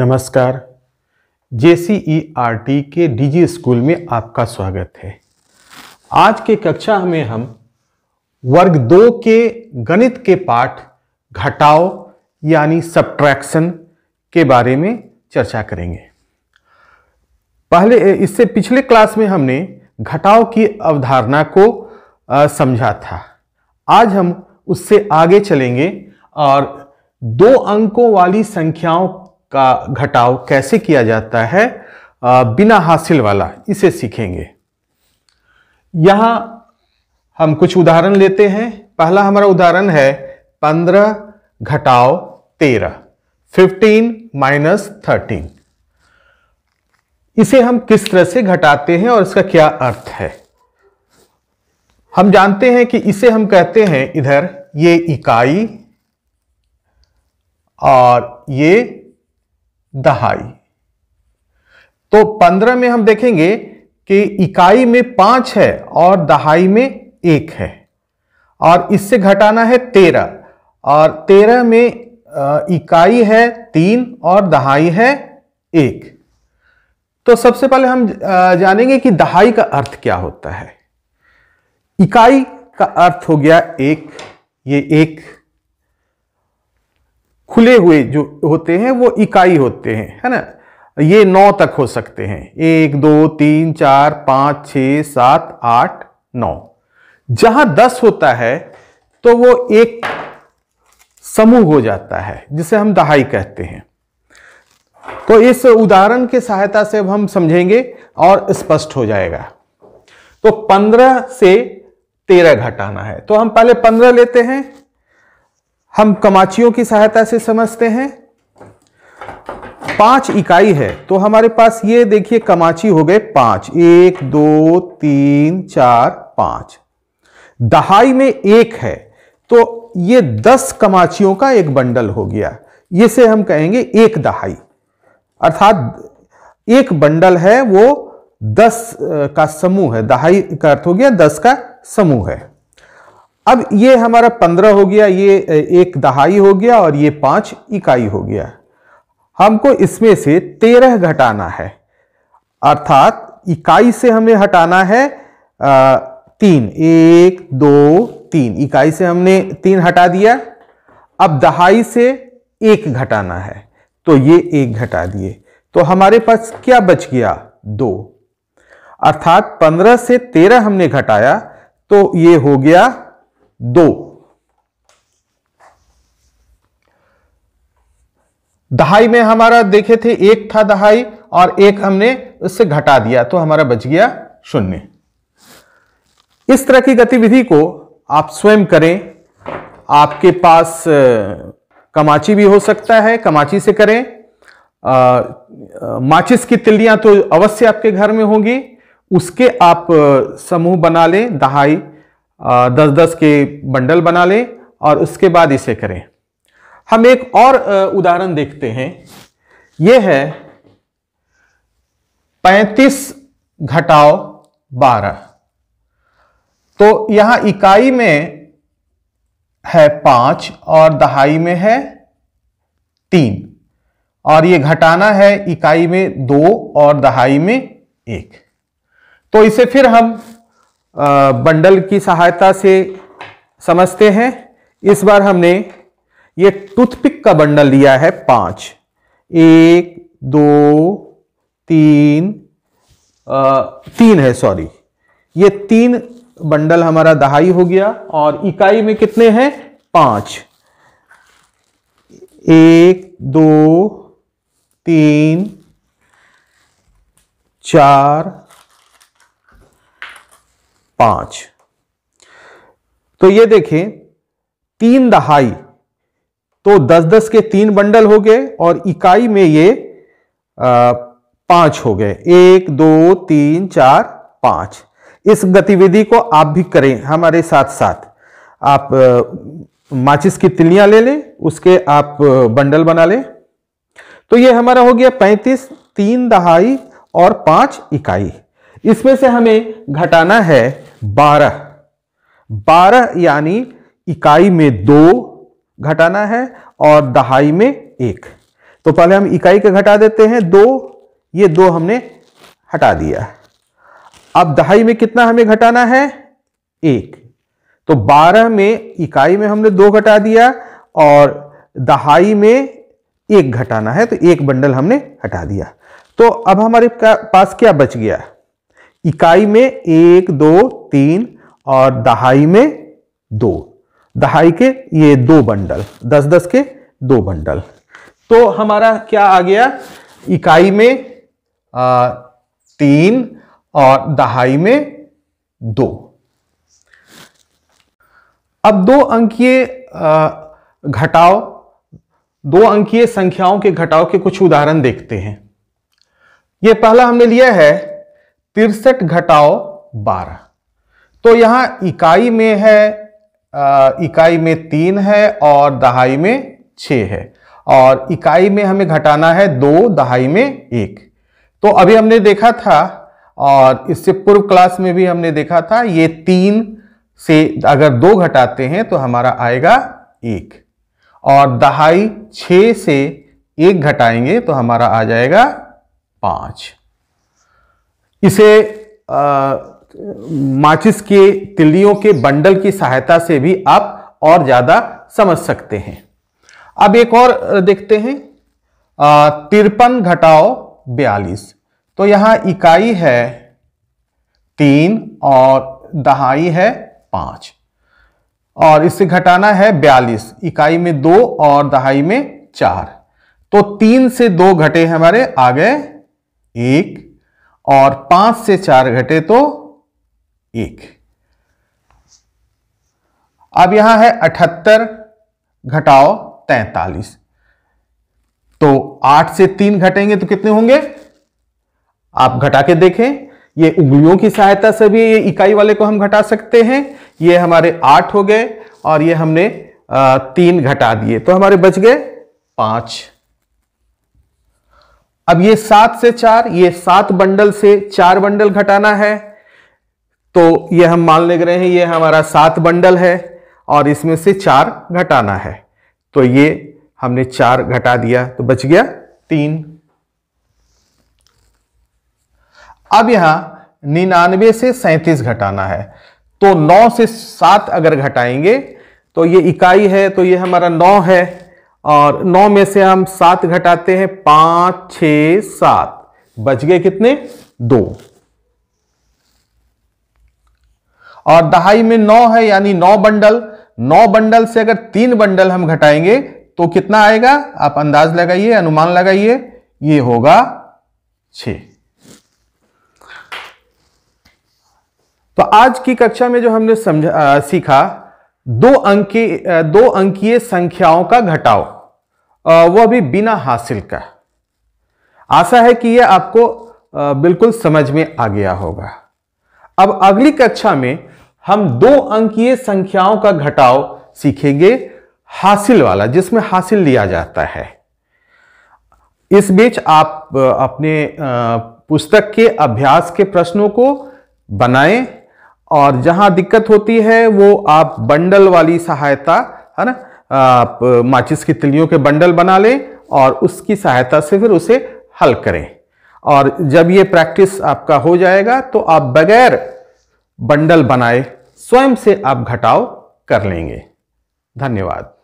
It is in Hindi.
नमस्कार J C e K DG school में आपका स्वागत है आज के कक्षा में हम वर्ग दो के गणित के पाठ घटाओ यानी सब्ट्रैक्शन के बारे में चर्चा करेंगे पहले इससे पिछले क्लास में हमने घटाओ की अवधारणा को समझा था आज हम उससे आगे चलेंगे और दो अंकों वाली संख्याओं का घटाव कैसे किया जाता है बिना हासिल वाला इसे सीखेंगे यहां हम कुछ उदाहरण लेते हैं पहला हमारा उदाहरण है पंद्रह घटाव तेरह फिफ्टीन माइनस थर्टीन इसे हम किस तरह से घटाते हैं और इसका क्या अर्थ है हम जानते हैं कि इसे हम कहते हैं इधर ये इकाई और ये द हाई तो पंद्रह में हम देखेंगे कि इकाई में पांच है और दहाई में एक है और इससे घटाना है तेरह और तेरह में इकाई है तीन और दहाई है एक तो सबसे पहले हम जानेंगे कि दहाई का अर्थ क्या होता है इकाई का अर्थ हो गया एक ये एक खुले हुए जो होते हैं वो इकाई होते हैं है ना ये नौ तक हो सकते हैं एक दो तीन चार पाँच छ सात आठ नौ जहां दस होता है तो वो एक समूह हो जाता है जिसे हम दहाई कहते हैं तो इस उदाहरण की सहायता से अब हम समझेंगे और स्पष्ट हो जाएगा तो पंद्रह से तेरह घटाना है तो हम पहले पंद्रह लेते हैं हम कमाचियों की सहायता से समझते हैं पांच इकाई है तो हमारे पास ये देखिए कमाची हो गए पांच एक दो तीन चार पांच दहाई में एक है तो ये दस कमाचियों का एक बंडल हो गया इसे हम कहेंगे एक दहाई अर्थात एक बंडल है वो दस का समूह है दहाई का अर्थ हो गया दस का समूह है अब ये हमारा पंद्रह हो गया ये एक दहाई हो गया और ये पांच इकाई हो गया हमको इसमें से तेरह घटाना है अर्थात इकाई से हमें हटाना है आ, तीन एक दो तीन इकाई से हमने तीन हटा दिया अब दहाई से एक घटाना है तो ये एक घटा दिए तो हमारे पास क्या बच गया दो अर्थात पंद्रह से तेरह हमने घटाया तो ये हो गया दो दहाई में हमारा देखे थे एक था दहाई और एक हमने उससे घटा दिया तो हमारा बच गया शून्य इस तरह की गतिविधि को आप स्वयं करें आपके पास कमाची भी हो सकता है कमाची से करें माचिस की तिल्लियां तो अवश्य आपके घर में होंगी उसके आप समूह बना लें दहाई दस दस के बंडल बना लें और उसके बाद इसे करें हम एक और उदाहरण देखते हैं यह है पैंतीस घटाओ बारह तो यहां इकाई में है पांच और दहाई में है तीन और ये घटाना है इकाई में दो और दहाई में एक तो इसे फिर हम बंडल की सहायता से समझते हैं इस बार हमने ये टूथपिक का बंडल लिया है पांच एक दो तीन आ, तीन है सॉरी ये तीन बंडल हमारा दहाई हो गया और इकाई में कितने हैं पांच एक दो तीन चार पांच तो ये देखें तीन दहाई तो दस दस के तीन बंडल हो गए और इकाई में ये पांच हो गए एक दो तीन चार पांच इस गतिविधि को आप भी करें हमारे साथ साथ आप माचिस की तिलियां ले लें उसके आप बंडल बना लें तो ये हमारा हो गया पैंतीस तीन दहाई और पांच इकाई इसमें से हमें घटाना है बारह बारह यानी इकाई में दो घटाना है और दहाई में एक तो पहले हम इकाई के घटा देते हैं दो ये दो हमने हटा दिया अब दहाई में कितना हमें घटाना है एक तो बारह में इकाई में हमने दो घटा दिया और दहाई में एक घटाना है तो एक बंडल हमने हटा दिया तो अब हमारे पास क्या बच गया इकाई में एक दो तीन और दहाई में दो दहाई के ये दो बंडल दस दस के दो बंडल तो हमारा क्या आ गया इकाई में आ, तीन और दहाई में दो अब दो अंकीय घटाव दो अंकीय संख्याओं के घटाव के कुछ उदाहरण देखते हैं यह पहला हमने लिया है तिरसठ घटाओ बारह तो यहां इकाई में है आ, इकाई में तीन है और दहाई में छ है और इकाई में हमें घटाना है दो दहाई में एक तो अभी हमने देखा था और इससे पूर्व क्लास में भी हमने देखा था ये तीन से अगर दो घटाते हैं तो हमारा आएगा एक और दहाई छ से एक घटाएंगे तो हमारा आ जाएगा पांच इसे आ, माचिस के तिल्लियों के बंडल की सहायता से भी आप और ज़्यादा समझ सकते हैं अब एक और देखते हैं तिरपन घटाओ बयालीस तो यहां इकाई है तीन और दहाई है पांच और इससे घटाना है बयालीस इकाई में दो और दहाई में चार तो तीन से दो घटे हमारे आ गए एक और पांच से चार घटे तो एक अब यहां है अठहत्तर घटाओ तैतालीस तो आठ से तीन घटेंगे तो कितने होंगे आप घटा के देखें ये उंगलियों की सहायता से भी ये इकाई वाले को हम घटा सकते हैं ये हमारे आठ हो गए और ये हमने तीन घटा दिए तो हमारे बच गए पांच अब ये सात से चार ये सात बंडल से चार बंडल घटाना है तो ये हम मान ले रहे हैं ये हमारा सात बंडल है और इसमें से चार घटाना है तो ये हमने चार घटा दिया तो बच गया तीन अब यहां निन्यानवे से सैंतीस घटाना है तो नौ से सात अगर घटाएंगे तो ये इकाई है तो ये हमारा नौ है और नौ में से हम सात घटाते हैं पाँच छ सात बच गए कितने दो और दहाई में नौ है यानी नौ बंडल नौ बंडल से अगर तीन बंडल हम घटाएंगे तो कितना आएगा आप अंदाज लगाइए अनुमान लगाइए ये होगा छ तो आज की कक्षा में जो हमने समझा सीखा दो अंकी दो अंकीय संख्याओं का घटाव वह वो अभी बिना हासिल का आशा है कि यह आपको बिल्कुल समझ में आ गया होगा अब अगली कक्षा में हम दो अंकीय संख्याओं का घटाव सीखेंगे हासिल वाला जिसमें हासिल लिया जाता है इस बीच आप अपने पुस्तक के अभ्यास के प्रश्नों को बनाएं और जहां दिक्कत होती है वो आप बंडल वाली सहायता है ना आप माचिस की तिलियों के बंडल बना लें और उसकी सहायता से फिर उसे हल करें और जब ये प्रैक्टिस आपका हो जाएगा तो आप बगैर बंडल बनाए स्वयं से आप घटाव कर लेंगे धन्यवाद